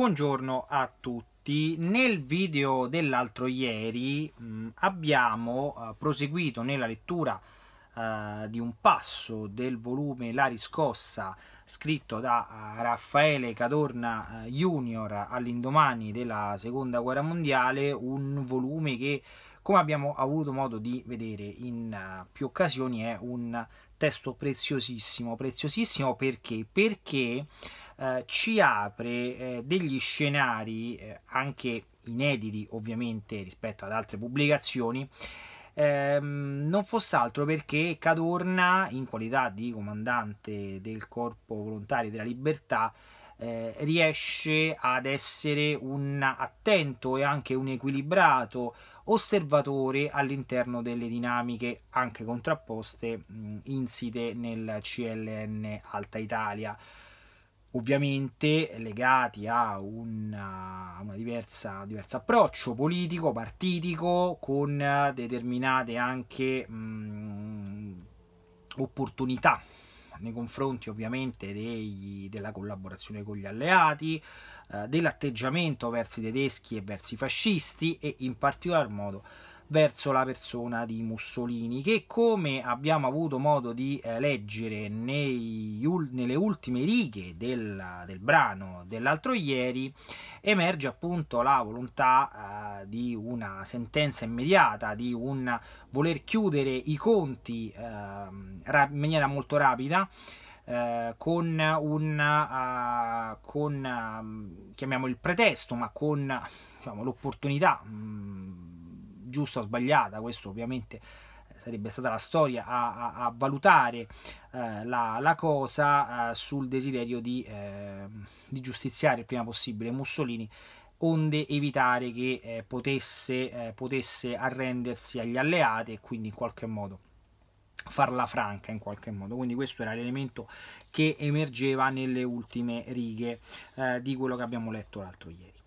Buongiorno a tutti. Nel video dell'altro ieri mh, mm, abbiamo eh, proseguito nella lettura eh, di un passo del volume La riscossa scritto da eh, Raffaele Cadorna eh, Junior all'indomani della Seconda Guerra Mondiale, un volume che come abbiamo avuto modo di vedere in eh, più occasioni è un testo preziosissimo, preziosissimo perché? Perché eh, ci apre eh, degli scenari eh, anche inediti ovviamente rispetto ad altre pubblicazioni ehm, non fosse altro perché Cadorna in qualità di comandante del corpo volontari della libertà eh, riesce ad essere un attento e anche un equilibrato osservatore all'interno delle dinamiche anche contrapposte mm, insite nel CLN Alta Italia ovviamente legati a una, una diversa, un diverso approccio politico, partitico, con determinate anche mh, mm, opportunità nei confronti ovviamente dei, della collaborazione con gli alleati, eh, dell'atteggiamento verso i tedeschi e verso i fascisti e in particolar modo verso la persona di Mussolini, che come abbiamo avuto modo di eh, leggere nei, nelle ultime righe del, del brano dell'altro ieri, emerge appunto la volontà eh, di una sentenza immediata, di un voler chiudere i conti eh, in maniera molto rapida. Eh, con un uh, con uh, chiamiamolo il pretesto, ma con diciamo, l'opportunità mm, giusta o sbagliata, questo ovviamente eh, sarebbe stata la storia a, a, a valutare eh, la, la, cosa eh, sul desiderio di, eh, di, giustiziare il prima possibile Mussolini onde evitare che eh, potesse, eh, potesse, arrendersi agli alleati e quindi in qualche modo farla franca in qualche modo quindi questo era l'elemento che emergeva nelle ultime righe di quello che abbiamo letto l'altro ieri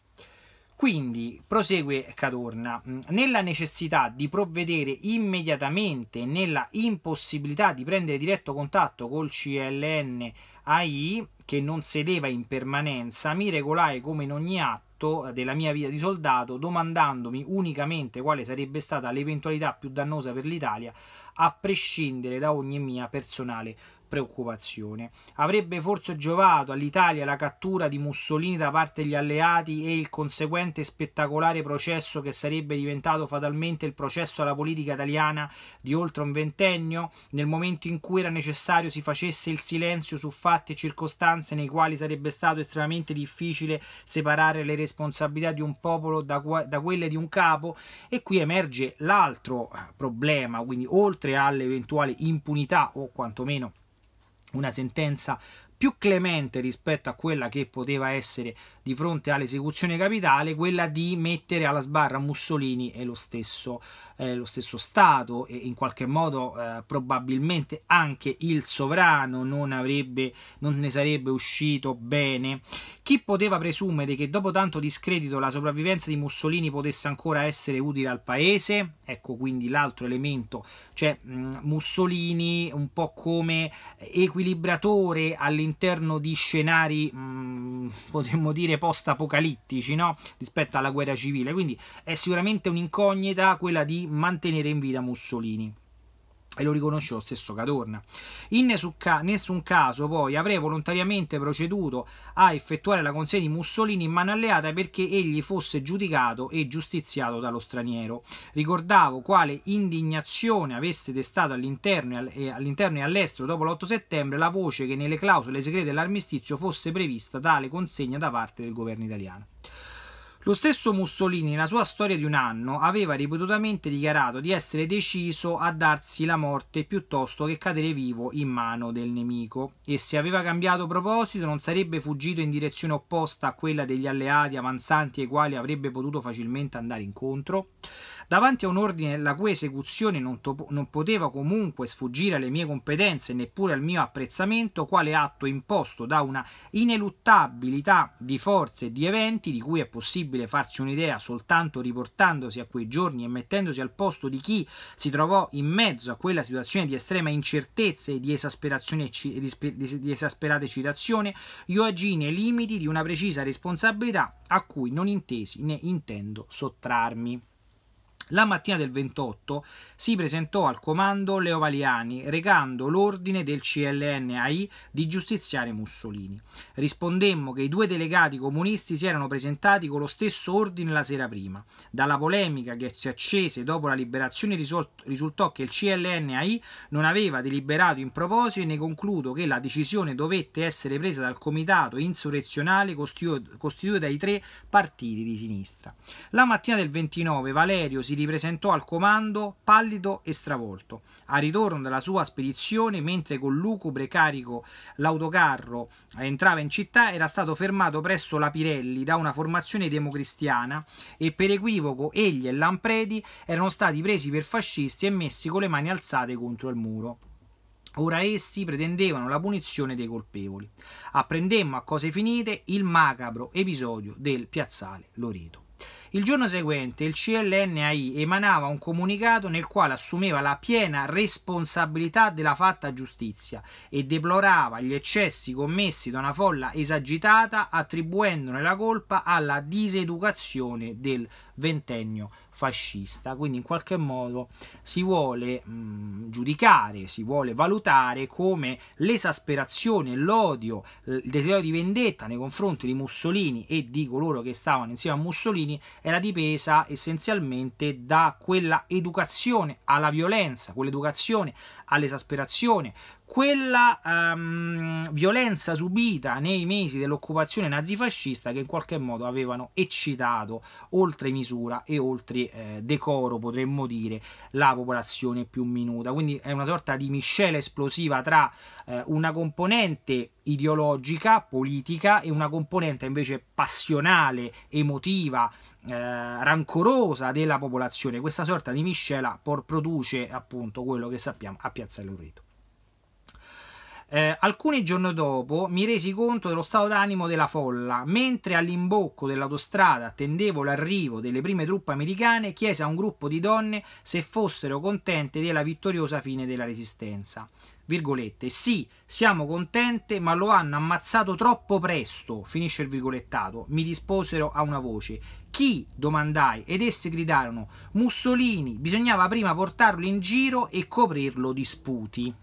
quindi, prosegue Cadorna, mm, nella necessità di provvedere immediatamente nella impossibilità di prendere diretto contatto col CLN AI, che non sedeva in permanenza, mi regolai come in ogni atto eh, della mia vita di soldato, domandandomi unicamente quale sarebbe stata l'eventualità più dannosa per l'Italia, a prescindere da ogni mia personale preoccupazione. Avrebbe forse giovato all'Italia la cattura di Mussolini da parte degli alleati e il conseguente spettacolare processo che sarebbe diventato fatalmente il processo alla politica italiana di oltre un ventennio, nel momento in cui era necessario si facesse il silenzio su fatti e circostanze nei quali sarebbe stato estremamente difficile separare le responsabilità di un popolo da, da quelle di un capo e qui emerge l'altro eh, problema, quindi oltre all'eventuale impunità o quantomeno una sentenza più clemente rispetto a quella che poteva essere di fronte all'esecuzione capitale quella di mettere alla sbarra Mussolini e lo stesso, eh, lo stesso Stato e in qualche modo eh, probabilmente anche il sovrano non, avrebbe, non ne sarebbe uscito bene. Chi poteva presumere che dopo tanto discredito la sopravvivenza di Mussolini potesse ancora essere utile al paese? Ecco quindi l'altro elemento, cioè mh, mm, Mussolini un po' come equilibratore all'interno di scenari, mh, mm, potremmo dire, scenario post-apocalittici no? rispetto alla guerra civile, quindi è sicuramente un'incognita quella di mantenere in vita Mussolini e lo riconosce lo stesso Cadorna. In nessun, caso poi avrei volontariamente proceduto a effettuare la consegna di Mussolini in mano alleata perché egli fosse giudicato e giustiziato dallo straniero. Ricordavo quale indignazione avesse destato all'interno e all'estero dopo l'8 settembre la voce che nelle clausole segrete dell'armistizio fosse prevista tale consegna da parte del governo italiano. Lo stesso Mussolini, nella sua storia di un anno, aveva ripetutamente dichiarato di essere deciso a darsi la morte piuttosto che cadere vivo in mano del nemico e se aveva cambiato proposito non sarebbe fuggito in direzione opposta a quella degli alleati avanzanti ai quali avrebbe potuto facilmente andare incontro. Davanti a un ordine la cui esecuzione non, non poteva comunque sfuggire alle mie competenze neppure al mio apprezzamento, quale atto imposto da una ineluttabilità di forze e di eventi di cui è possibile farci un'idea soltanto riportandosi a quei giorni e mettendosi al posto di chi si trovò in mezzo a quella situazione di estrema incertezza e di, esasperazione, di esasperata eccitazione, io agì nei limiti di una precisa responsabilità a cui non intesi né intendo sottrarmi. La mattina del 28 si presentò al comando Leo Valiani, recando l'ordine del CLNAI di giustiziare Mussolini. Rispondemmo che i due delegati comunisti si erano presentati con lo stesso ordine la sera prima. Dalla polemica che si accese dopo la liberazione risultò che il CLNAI non aveva deliberato in proposito e ne concludo che la decisione dovette essere presa dal comitato insurrezionale costituito dai tre partiti di sinistra. La mattina del 29 Valerio si ripresentò al comando pallido e stravolto. A ritorno dalla sua spedizione, mentre con lucubre carico l'autocarro entrava in città, era stato fermato presso la Pirelli da una formazione democristiana e per equivoco egli e Lampredi erano stati presi per fascisti e messi con le mani alzate contro il muro. Ora essi pretendevano la punizione dei colpevoli. Apprendemmo a cose finite il macabro episodio del piazzale Loreto. Il giorno seguente il CLNAI emanava un comunicato nel quale assumeva la piena responsabilità della fatta giustizia e deplorava gli eccessi commessi da una folla esagitata attribuendone la colpa alla diseducazione del ventennio fascista. Quindi in qualche modo si vuole mh, mm, giudicare, si vuole valutare come l'esasperazione, l'odio, il desiderio di vendetta nei confronti di Mussolini e di coloro che stavano insieme a Mussolini era dipesa essenzialmente da quella educazione alla violenza, quell'educazione all'esasperazione, quella um, violenza subita nei mesi dell'occupazione nazifascista che in qualche modo avevano eccitato oltre misura misura e oltre eh, decoro potremmo dire la popolazione più minuta quindi è una sorta di miscela esplosiva tra eh, una componente ideologica, politica e una componente invece passionale, emotiva, eh, rancorosa della popolazione questa sorta di miscela produce appunto quello che sappiamo a Piazza Loreto eh, alcuni giorni dopo mi resi conto dello stato d'animo della folla. Mentre all'imbocco dell'autostrada attendevo l'arrivo delle prime truppe americane, chiese a un gruppo di donne se fossero contente della vittoriosa fine della resistenza. Virgolette, sì, siamo contente, ma lo hanno ammazzato troppo presto. Finisce il virgolettato. Mi risposero a una voce. Chi? domandai, ed esse gridarono: Mussolini, bisognava prima portarlo in giro e coprirlo di sputi.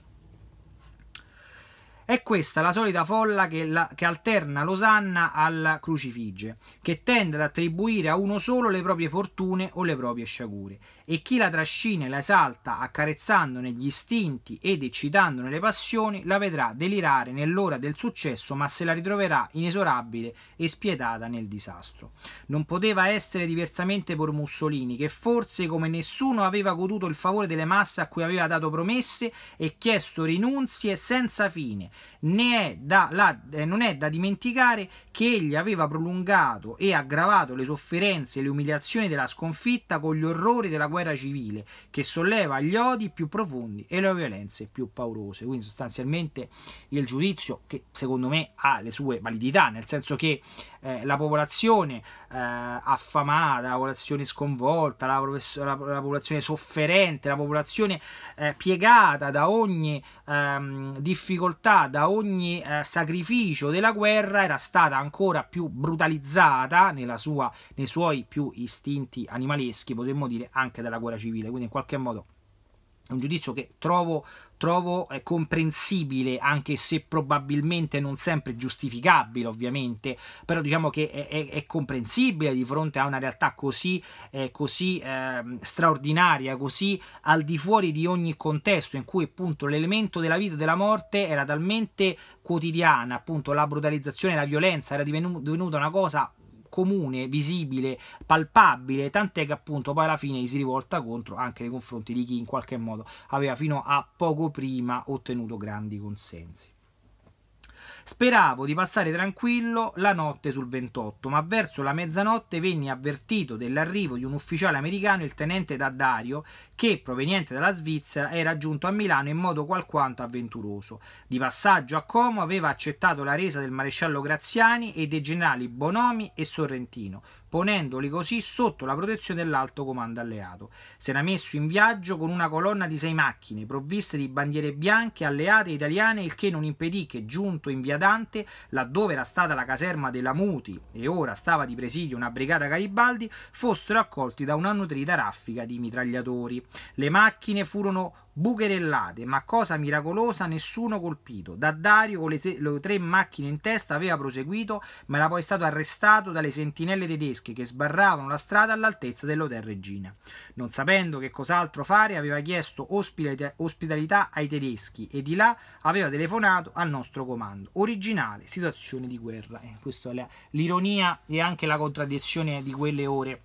È questa la solita folla che, la, che alterna l'osanna alla crucifige, che tende ad attribuire a uno solo le proprie fortune o le proprie sciagure, e chi la trascina e la esalta, accarezzandone gli istinti ed eccitandone le passioni, la vedrà delirare nell'ora del successo, ma se la ritroverà inesorabile e spietata nel disastro. Non poteva essere diversamente per Mussolini, che forse come nessuno aveva goduto il favore delle masse a cui aveva dato promesse e chiesto rinunzie senza fine, è da, la, eh, non è da dimenticare che egli aveva prolungato e aggravato le sofferenze e le umiliazioni della sconfitta con gli orrori della guerra civile, che solleva gli odi più profondi e le violenze più paurose. Quindi sostanzialmente il giudizio che secondo me ha le sue validità, nel senso che eh, la popolazione eh, affamata, la popolazione sconvolta, la, la, la popolazione sofferente, la popolazione eh, piegata da ogni ehm, difficoltà, da ogni eh, sacrificio della guerra, era stata ancora più brutalizzata sua, nei suoi più istinti animaleschi, potremmo dire anche dalla guerra civile, quindi in qualche modo un giudizio che trovo trovo eh, comprensibile, anche se probabilmente non sempre giustificabile, ovviamente, però diciamo che è, è, è comprensibile di fronte a una realtà così, eh, così eh, straordinaria, così al di fuori di ogni contesto, in cui appunto l'elemento della vita e della morte era talmente quotidiana, appunto la brutalizzazione, la violenza era divenuta una cosa comune, visibile, palpabile, tant'è che appunto poi alla fine si rivolta contro anche nei confronti di chi in qualche modo aveva fino a poco prima ottenuto grandi consensi. Speravo di passare tranquillo la notte sul 28, ma verso la mezzanotte venni avvertito dell'arrivo di un ufficiale americano, il tenente Daddario, che proveniente dalla Svizzera era giunto a Milano in modo qualquanto avventuroso. Di passaggio a Como aveva accettato la resa del maresciallo Graziani e dei generali Bonomi e Sorrentino, ponendoli così sotto la protezione dell'alto comando alleato. S'era messo in viaggio con una colonna di sei macchine provviste di bandiere bianche alleate italiane, il che non impedì che giunto in viaggio via Dante, laddove era stata la caserma della Muti e ora stava di presidio una brigata Garibaldi, fossero accolti da una nutrita raffica di mitragliatori. Le macchine furono Bucherellate, ma cosa miracolosa, nessuno colpito. Da Dario con le, le tre macchine in testa aveva proseguito, ma era poi stato arrestato dalle sentinelle tedesche che sbarravano la strada all'altezza dell'hotel Regina. Non sapendo che cos'altro fare, aveva chiesto ospitalità ai tedeschi e di là aveva telefonato al nostro comando. Originale situazione di guerra. Eh, questa è l'ironia e anche la contraddizione di quelle ore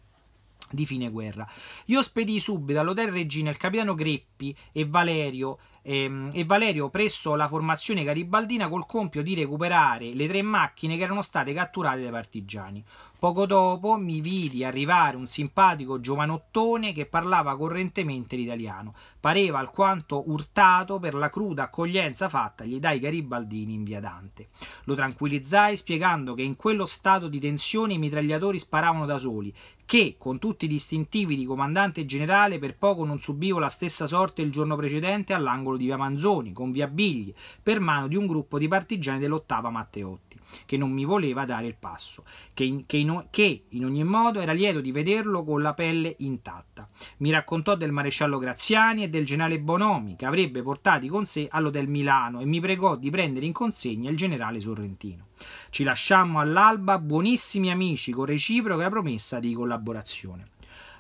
di fine guerra. Io spedì subito all'Hotel Regina il capitano Greppi e Valerio Ehm, e, Valerio presso la formazione garibaldina col compito di recuperare le tre macchine che erano state catturate dai partigiani. Poco dopo mi vidi arrivare un simpatico giovanottone che parlava correntemente l'italiano. Pareva alquanto urtato per la cruda accoglienza fattagli dai garibaldini in via Dante. Lo tranquillizzai spiegando che in quello stato di tensione i mitragliatori sparavano da soli, che con tutti i distintivi di comandante generale per poco non subivo la stessa sorte il giorno precedente all'angolo vicolo di via Manzoni con via Bigli per mano di un gruppo di partigiani dell'ottava Matteotti, che non mi voleva dare il passo, che in, che, in, che in, ogni modo era lieto di vederlo con la pelle intatta. Mi raccontò del maresciallo Graziani e del generale Bonomi, che avrebbe portati con sé all'Hotel Milano e mi pregò di prendere in consegna il generale Sorrentino. Ci lasciammo all'alba buonissimi amici con reciproca promessa di collaborazione.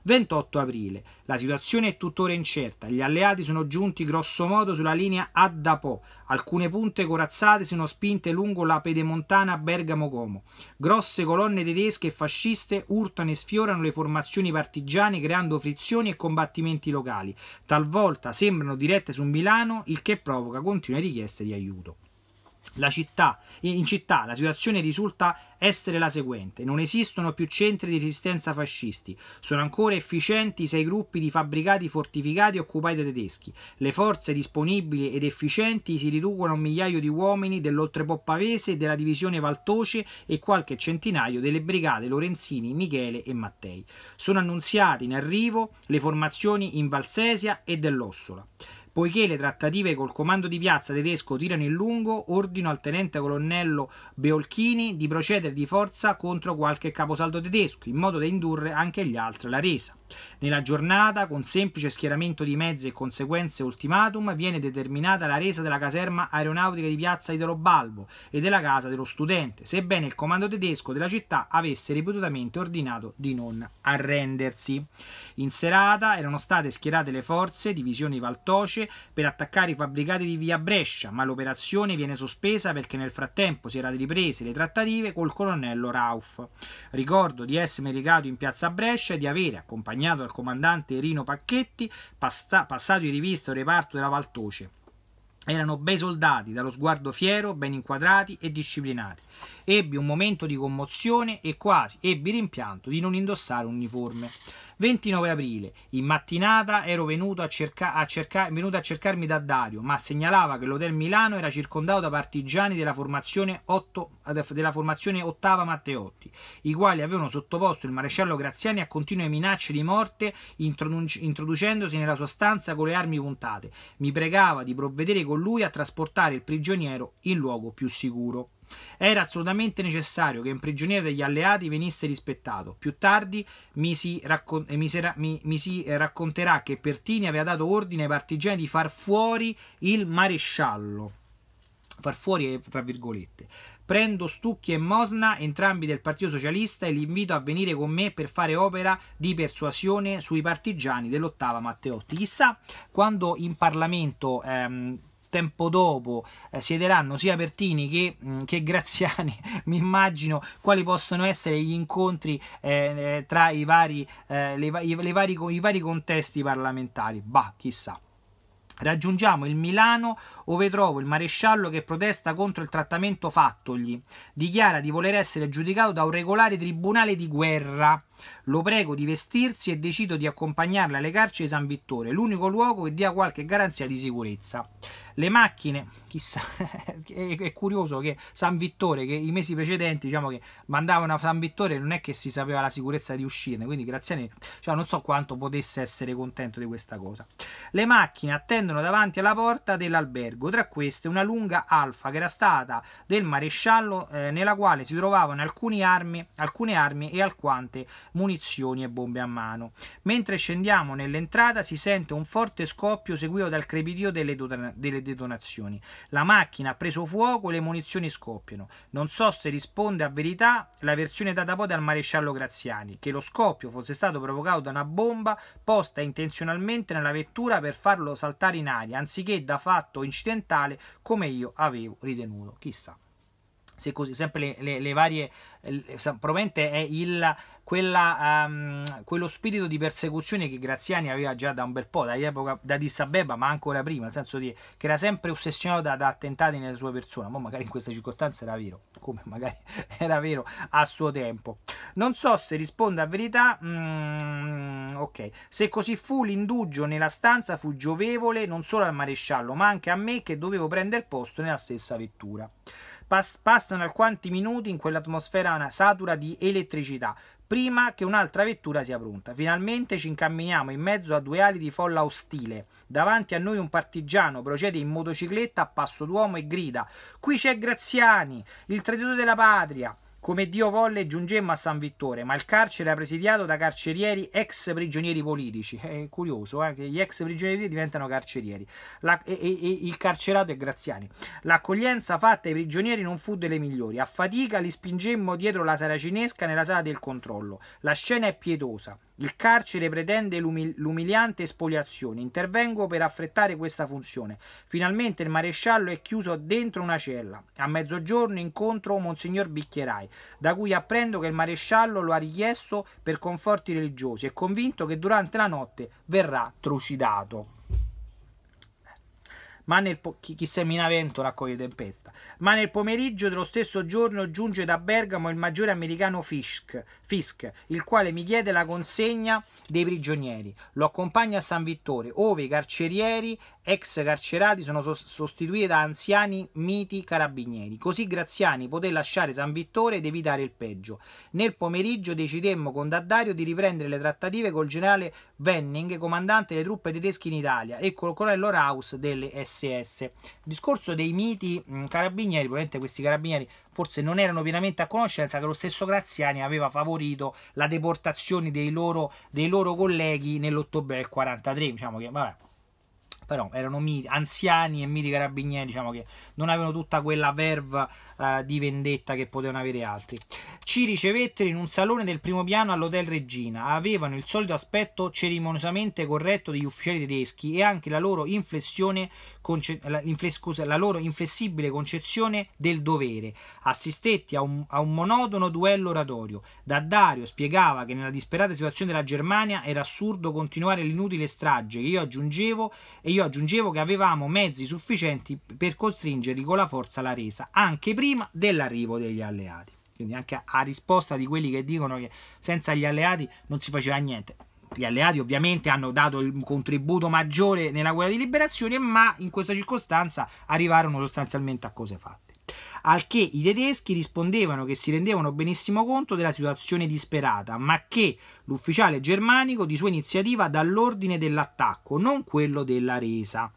28 aprile. La situazione è tuttora incerta, gli alleati sono giunti grossomodo sulla linea Addapo, alcune punte corazzate sono spinte lungo la pedemontana Bergamo-Como. Grosse colonne tedesche e fasciste urtano e sfiorano le formazioni partigiane creando frizioni e combattimenti locali, talvolta sembrano dirette su Milano, il che provoca continue richieste di aiuto. La città, in città la situazione risulta essere la seguente: non esistono più centri di resistenza fascisti, sono ancora efficienti sei gruppi di fabbricati fortificati occupati dai tedeschi. Le forze disponibili ed efficienti si riducono a un migliaio di uomini dell'Oltrepò Pavese, della divisione Valtoce e qualche centinaio delle brigate Lorenzini, Michele e Mattei. Sono annunziate in arrivo le formazioni in Valsesia e dell'Ossola. Poiché le trattative col comando di piazza tedesco tirano in lungo, ordino al tenente colonnello Beolchini di procedere di forza contro qualche caposaldo tedesco, in modo da indurre anche gli altri alla resa. Nella giornata, con semplice schieramento di mezzi e conseguenze ultimatum, viene determinata la resa della caserma aeronautica di piazza Italo Balbo e della casa dello studente, sebbene il comando tedesco della città avesse ripetutamente ordinato di non arrendersi. In serata erano state schierate le forze, divisioni Valtoce, per attaccare i fabbricati di via Brescia, ma l'operazione viene sospesa perché nel frattempo si erano riprese le trattative col colonnello Rauf. Ricordo di essermi recato in piazza Brescia e di avere accompagnato accompagnato dal comandante Rino Pacchetti, pasta, passato in rivista il reparto della Valtoce. Erano bei soldati, dallo sguardo fiero, ben inquadrati e disciplinati. Ebbi un momento di commozione e quasi ebbi rimpianto di non indossare un uniforme. 29 aprile, in mattinata ero venuto a, cerca a cerca venuto a cercarmi da Dario, ma segnalava che l'hotel Milano era circondato da partigiani della formazione, 8, eh, della formazione ottava Matteotti, i quali avevano sottoposto il maresciallo Graziani a continue minacce di morte introducendosi nella sua stanza con le armi puntate. Mi pregava di provvedere con lui a trasportare il prigioniero in luogo più sicuro. Era assolutamente necessario che un prigioniero degli alleati venisse rispettato. Più tardi mi si, raccon- eh, mi si, mi- mi si eh, racconterà che Pertini aveva dato ordine ai partigiani di far fuori il maresciallo. Far fuori, eh, tra virgolette. Prendo Stucchi e Mosna, entrambi del Partito Socialista, e li invito a venire con me per fare opera di persuasione sui partigiani dell'ottava Matteotti. Chissà quando in Parlamento ehm, tempo dopo eh, siederanno sia Pertini che, mm, che Graziani, mi immagino quali possono essere gli incontri eh, eh tra i vari, eh, le, le vari, i vari contesti parlamentari. Bah, chissà. Raggiungiamo il Milano dove trovo il maresciallo che protesta contro il trattamento fattogli. Dichiara di voler essere giudicato da un regolare tribunale di guerra lo prego di vestirsi e decido di accompagnarla alle carceri di San Vittore, l'unico luogo che dia qualche garanzia di sicurezza. Le macchine, chissà, è curioso che San Vittore, che i mesi precedenti, diciamo che mandavano a San Vittore, non è che si sapeva la sicurezza di uscirne, quindi Graziani, cioè, non so quanto potesse essere contento di questa cosa. Le macchine attendono davanti alla porta dell'albergo, tra queste una lunga alfa che era stata del maresciallo, eh, nella quale si trovavano alcune armi, alcune armi e alquante munizioni e bombe a mano. Mentre scendiamo nell'entrata si sente un forte scoppio seguito dal crepitio delle, delle detonazioni. La macchina ha preso fuoco e le munizioni scoppiano. Non so se risponde a verità la versione data poi dal maresciallo Graziani, che lo scoppio fosse stato provocato da una bomba posta intenzionalmente nella vettura per farlo saltare in aria, anziché da fatto incidentale come io avevo ritenuto. Chissà se così, sempre le, le, le varie, le, probabilmente è il, quella, um, quello spirito di persecuzione che Graziani aveva già da un bel po', dall'epoca da Dissabeba, ma ancora prima, nel senso di, che era sempre ossessionato da, da attentati nella sua persona, ma magari in queste circostanze era vero, come magari era vero a suo tempo. Non so se risponde a verità, mm, ok, se così fu l'indugio nella stanza fu giovevole non solo al maresciallo, ma anche a me che dovevo prendere posto nella stessa vettura. Pas- passano alquanti minuti in quell'atmosfera satura di elettricità, prima che un'altra vettura sia pronta. Finalmente ci incamminiamo in mezzo a due ali di folla ostile. Davanti a noi un partigiano procede in motocicletta a passo d'uomo e grida: Qui c'è Graziani, il traditore della patria. Come Dio volle giungemmo a San Vittore, ma il carcere era presidiato da carcerieri ex prigionieri politici. È curioso eh, che gli ex prigionieri diventano carcerieri. La, e, e, e, il carcerato è Graziani. L'accoglienza fatta ai prigionieri non fu delle migliori. A fatica li spingemmo dietro la saracinesca nella sala del controllo. La scena è pietosa. Il carcere pretende l'umil- l'umiliante spoliazione. Intervengo per affrettare questa funzione. Finalmente il maresciallo è chiuso dentro una cella. A mezzogiorno incontro Monsignor Bicchierai da cui apprendo che il maresciallo lo ha richiesto per conforti religiosi e convinto che durante la notte verrà trucidato. Ma nel po- chi, chi semina vento raccoglie tempesta. Ma nel pomeriggio dello stesso giorno giunge da Bergamo il maggiore americano Fisk, Fisk il quale mi chiede la consegna dei prigionieri. Lo accompagna a San Vittore, ove i carcerieri ex carcerati sono sostituiti da anziani miti carabinieri. Così Graziani poté lasciare San Vittore ed evitare il peggio. Nel pomeriggio decidemmo con Daddario di riprendere le trattative col generale Wenning, comandante delle truppe tedesche in Italia, e col colonnello Raus delle SS. Il discorso dei miti carabinieri, probabilmente questi carabinieri forse non erano pienamente a conoscenza che lo stesso Graziani aveva favorito la deportazione dei loro, dei loro colleghi nell'ottobre del 43, diciamo che vabbè però erano anziani e miti carabinieri, diciamo che non avevano tutta quella verve eh, di vendetta che potevano avere altri. Ci ricevettero in un salone del primo piano all'Hotel Regina, avevano il solito aspetto cerimoniosamente corretto degli ufficiali tedeschi e anche la loro, la, scusa, la loro inflessibile concezione del dovere. Assistetti a un, a un monotono duello oratorio. Da Dario spiegava che nella disperata situazione della Germania era assurdo continuare l'inutile strage che io aggiungevo e io io aggiungevo che avevamo mezzi sufficienti per costringerli con la forza alla resa, anche prima dell'arrivo degli alleati. Quindi anche a risposta di quelli che dicono che senza gli alleati non si faceva niente gli alleati ovviamente hanno dato il contributo maggiore nella guerra di liberazione, ma in questa circostanza arrivarono sostanzialmente a cose fatte al che i tedeschi rispondevano che si rendevano benissimo conto della situazione disperata, ma che l'ufficiale germanico di sua iniziativa dà l'ordine dell'attacco, non quello della resa.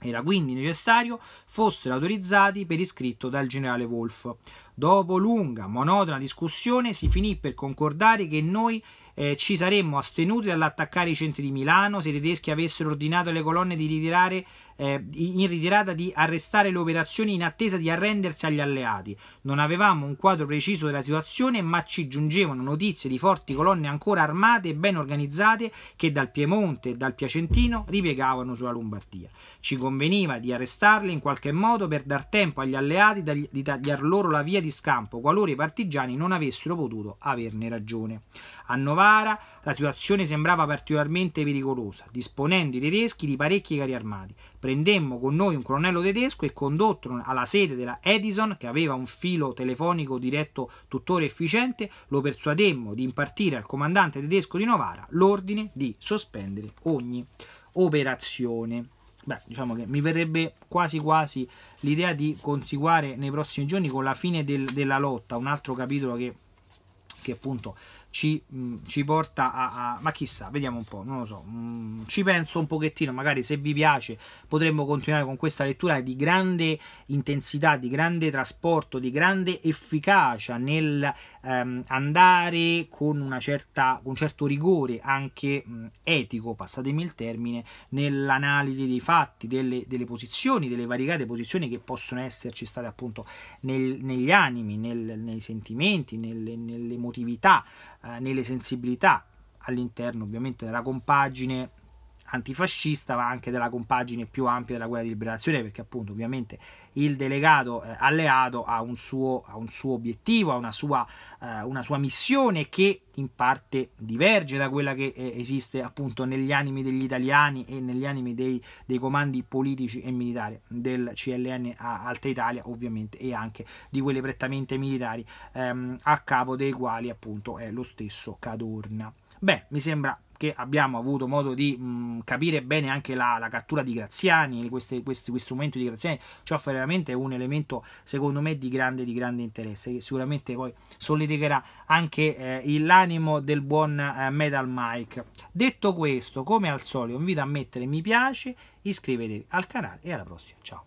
Era quindi necessario fossero autorizzati per iscritto dal generale Wolf. Dopo lunga, monotona discussione si finì per concordare che noi eh, ci saremmo astenuti dall'attaccare i centri di Milano se i tedeschi avessero ordinato alle colonne di ritirare eh, in ritirata di arrestare le operazioni in attesa di arrendersi agli alleati. Non avevamo un quadro preciso della situazione, ma ci giungevano notizie di forti colonne ancora armate e ben organizzate che dal Piemonte e dal Piacentino ripiegavano sulla Lombardia. Ci conveniva di arrestarle in qualche modo per dar tempo agli alleati di tagliar loro la via di scampo qualora i partigiani non avessero potuto averne ragione. A Novara la situazione sembrava particolarmente pericolosa, disponendo i tedeschi di parecchi carri armati prendemmo con noi un colonnello tedesco e condottolo alla sede della Edison, che aveva un filo telefonico diretto tuttora efficiente, lo persuademmo di impartire al comandante tedesco di Novara l'ordine di sospendere ogni operazione. Beh, diciamo che mi verrebbe quasi quasi l'idea di consiguare nei prossimi giorni con la fine del, della lotta, un altro capitolo che, che appunto ci, mm, ci porta a, a, ma chissà, vediamo un po', non lo so, mm, ci penso un pochettino, magari se vi piace potremmo continuare con questa lettura di grande intensità, di grande trasporto, di grande efficacia nel ehm, andare con una certa, un certo rigore anche mh, etico, passatemi il termine, nell'analisi dei fatti, delle, delle, posizioni, delle variegate posizioni che possono esserci state appunto nel, negli animi, nel, nei sentimenti, nelle, emotività, eh, nelle sensibilità all'interno ovviamente della compagine antifascista ma anche della compagine più ampia della guerra di liberazione perché appunto ovviamente il delegato eh, alleato ha un, suo, ha un, suo, obiettivo, ha una sua, eh, una sua, missione che in parte diverge da quella che eh, esiste appunto negli animi degli italiani e negli animi dei, dei comandi politici e militari del CLN a Alta Italia ovviamente e anche di quelle prettamente militari ehm, a capo dei quali appunto è lo stesso Cadorna. Beh, mi sembra che abbiamo avuto modo di mh, capire bene anche la, la cattura di Graziani, queste, questi, questo momento di Graziani, ci offre veramente un elemento secondo me di grande, di grande interesse, che sicuramente poi solleverà anche eh, l'animo del buon eh, Metal Mike. Detto questo, come al solito, vi invito a mettere mi piace, iscrivetevi al canale e alla prossima, ciao!